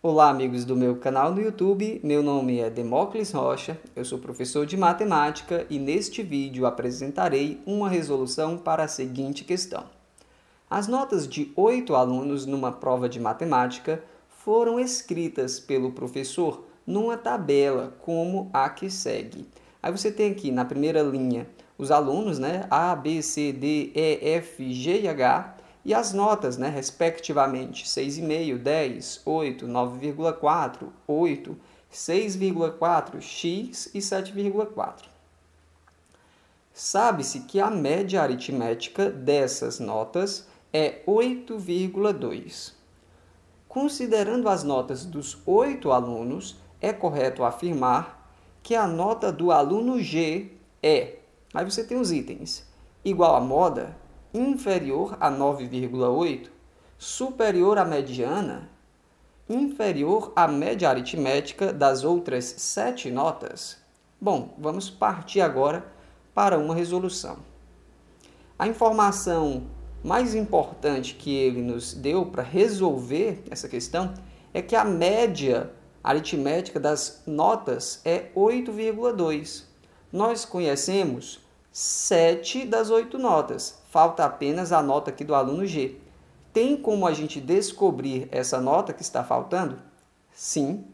Olá, amigos do meu canal no YouTube. Meu nome é Demócles Rocha, eu sou professor de matemática e neste vídeo apresentarei uma resolução para a seguinte questão. As notas de oito alunos numa prova de matemática foram escritas pelo professor numa tabela como a que segue. Aí você tem aqui na primeira linha os alunos, né? A, B, C, D, E, F, G e H e as notas, né, respectivamente 6,5, 10, 8, 9,4, 8, 6,4, x e 7,4. Sabe-se que a média aritmética dessas notas é 8,2. Considerando as notas dos oito alunos, é correto afirmar que a nota do aluno G é. Aí você tem os itens: igual a moda, inferior a 9,8, superior à mediana, inferior à média aritmética das outras sete notas? Bom, vamos partir agora para uma resolução. A informação mais importante que ele nos deu para resolver essa questão é que a média aritmética das notas é 8,2. Nós conhecemos sete das oito notas. Falta apenas a nota aqui do aluno G. Tem como a gente descobrir essa nota que está faltando? Sim,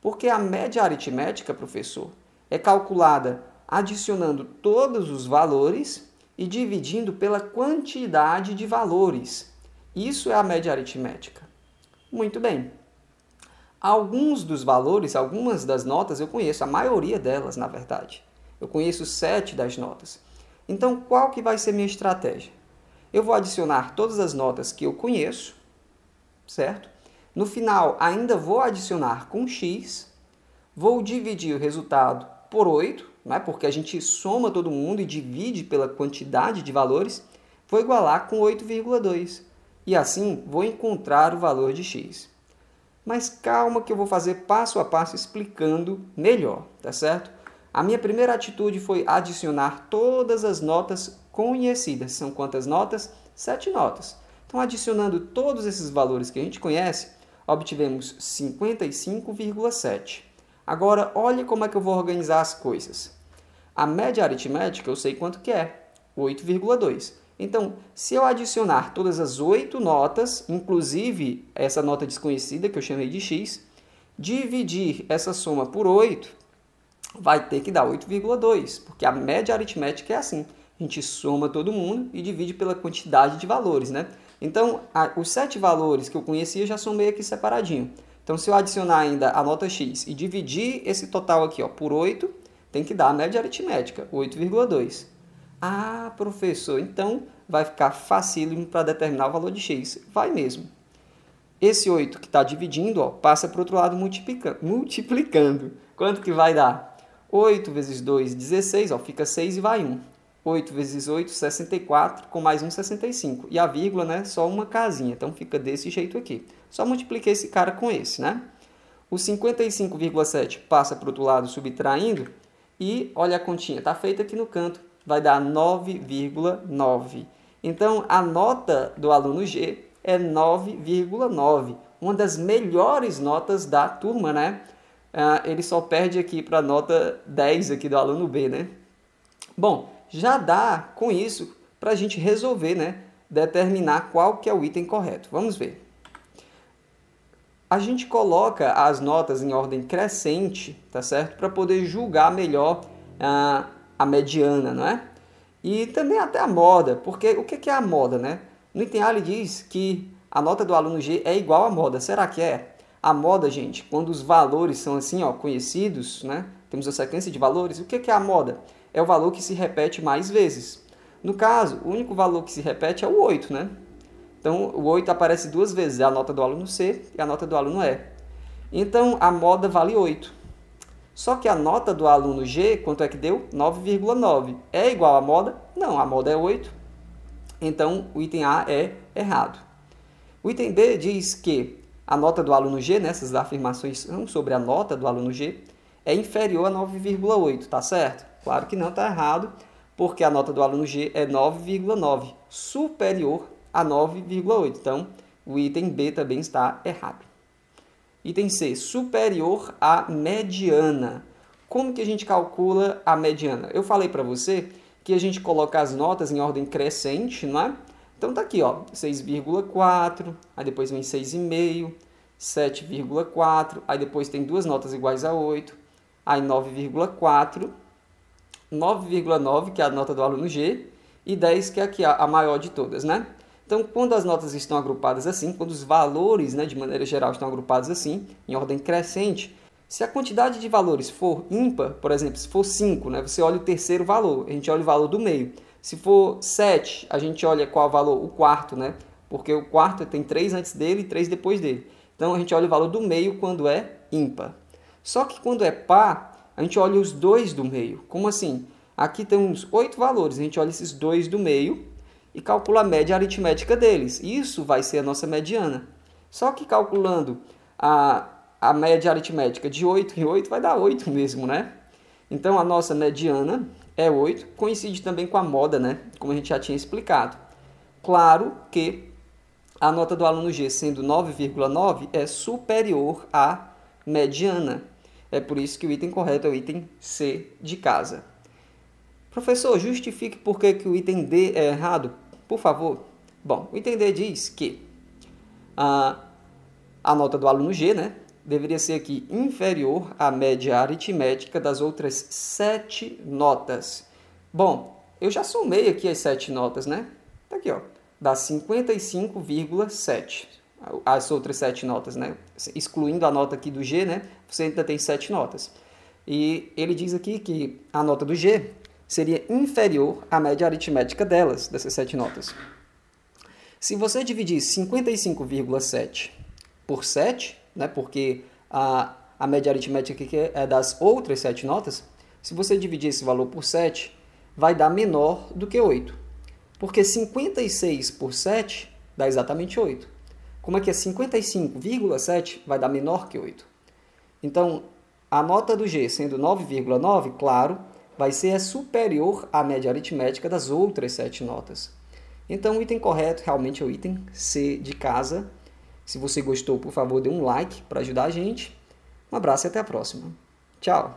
porque a média aritmética, professor, é calculada adicionando todos os valores e dividindo pela quantidade de valores. Isso é a média aritmética. Muito bem. Alguns dos valores, algumas das notas eu conheço, a maioria delas, na verdade. Eu conheço sete das notas. Então, qual que vai ser minha estratégia? Eu vou adicionar todas as notas que eu conheço, certo? No final, ainda vou adicionar com x, vou dividir o resultado por 8, né? porque a gente soma todo mundo e divide pela quantidade de valores, vou igualar com 8,2. E assim, vou encontrar o valor de x. Mas calma que eu vou fazer passo a passo explicando melhor, tá certo? A minha primeira atitude foi adicionar todas as notas conhecidas. São quantas notas? Sete notas. Então, adicionando todos esses valores que a gente conhece, obtivemos 55,7. Agora, olhe como é que eu vou organizar as coisas. A média aritmética eu sei quanto que é, 8,2. Então, se eu adicionar todas as oito notas, inclusive essa nota desconhecida que eu chamei de x, dividir essa soma por 8, vai ter que dar 8,2, porque a média aritmética é assim. A gente soma todo mundo e divide pela quantidade de valores, né? Então, a, os sete valores que eu conhecia já somei aqui separadinho. Então, se eu adicionar ainda a nota x e dividir esse total aqui ó, por 8, tem que dar a média aritmética, 8,2. Ah, professor, então vai ficar facílimo para determinar o valor de x. Vai mesmo. Esse 8 que está dividindo ó, passa para o outro lado multiplicando. multiplicando. Quanto que vai dar? 8 vezes 2, 16, ó, fica 6 e vai 1. 8 vezes 8, 64, com mais 1, 65. E a vírgula, né, só uma casinha, então fica desse jeito aqui. Só multipliquei esse cara com esse, né? O 55,7 passa para o outro lado subtraindo, e olha a continha, está feita aqui no canto, vai dar 9,9. Então, a nota do aluno G é 9,9, uma das melhores notas da turma, né? Ah, ele só perde aqui para a nota 10 aqui do aluno B, né? Bom, já dá com isso para a gente resolver, né? Determinar qual que é o item correto. Vamos ver. A gente coloca as notas em ordem crescente, tá certo? Para poder julgar melhor ah, a mediana, não é? E também até a moda, porque o que é a moda, né? No item A ele diz que a nota do aluno G é igual à moda. Será que é? A moda, gente, quando os valores são assim, ó, conhecidos, né? Temos a sequência de valores. O que é a moda? É o valor que se repete mais vezes. No caso, o único valor que se repete é o 8, né? Então, o 8 aparece duas vezes, é a nota do aluno C e a nota do aluno E. Então, a moda vale 8. Só que a nota do aluno G, quanto é que deu? 9,9. É igual à moda? Não, a moda é 8. Então, o item A é errado. O item B diz que a nota do aluno G, né, essas afirmações são sobre a nota do aluno G, é inferior a 9,8, tá certo? Claro que não, tá errado, porque a nota do aluno G é 9,9, superior a 9,8. Então, o item B também está errado. Item C, superior à mediana. Como que a gente calcula a mediana? Eu falei para você que a gente coloca as notas em ordem crescente, não é? Então tá aqui, ó, 6,4, aí depois vem 6,5, 7,4, aí depois tem duas notas iguais a 8, aí 9,4, 9,9, que é a nota do aluno G, e 10, que é aqui a maior de todas, né? Então, quando as notas estão agrupadas assim, quando os valores, né, de maneira geral, estão agrupados assim, em ordem crescente, se a quantidade de valores for ímpar, por exemplo, se for 5, né, você olha o terceiro valor, a gente olha o valor do meio. Se for 7, a gente olha qual valor? O quarto, né? Porque o quarto tem 3 antes dele e 3 depois dele. Então a gente olha o valor do meio quando é ímpar. Só que quando é par, a gente olha os dois do meio. Como assim? Aqui tem uns 8 valores, a gente olha esses dois do meio e calcula a média aritmética deles. Isso vai ser a nossa mediana. Só que calculando a, a média aritmética de 8 em 8 vai dar 8 mesmo, né? Então a nossa mediana é 8, coincide também com a moda, né? Como a gente já tinha explicado. Claro que a nota do aluno G, sendo 9,9, é superior à mediana. É por isso que o item correto é o item C de casa. Professor, justifique por que, que o item D é errado, por favor. Bom, o item D diz que a, ah, a nota do aluno G, né? deveria ser aqui inferior à média aritmética das outras sete notas. Bom, eu já somei aqui as sete notas, né? Tá aqui, ó. Dá 55,7. As outras sete notas, né? Excluindo a nota aqui do G, né? Você ainda tem sete notas. E ele diz aqui que a nota do G seria inferior à média aritmética delas, dessas sete notas. Se você dividir 55,7 por 7, né? porque a, a média aritmética aqui é das outras sete notas, se você dividir esse valor por 7, vai dar menor do que 8. Porque 56 por 7 dá exatamente 8. Como é que é 55,7 vai dar menor que 8? Então, a nota do G sendo 9,9, claro, vai ser é superior à média aritmética das outras sete notas. Então, o item correto realmente é o item C de casa, se você gostou, por favor, dê um like para ajudar a gente. Um abraço e até a próxima. Tchau!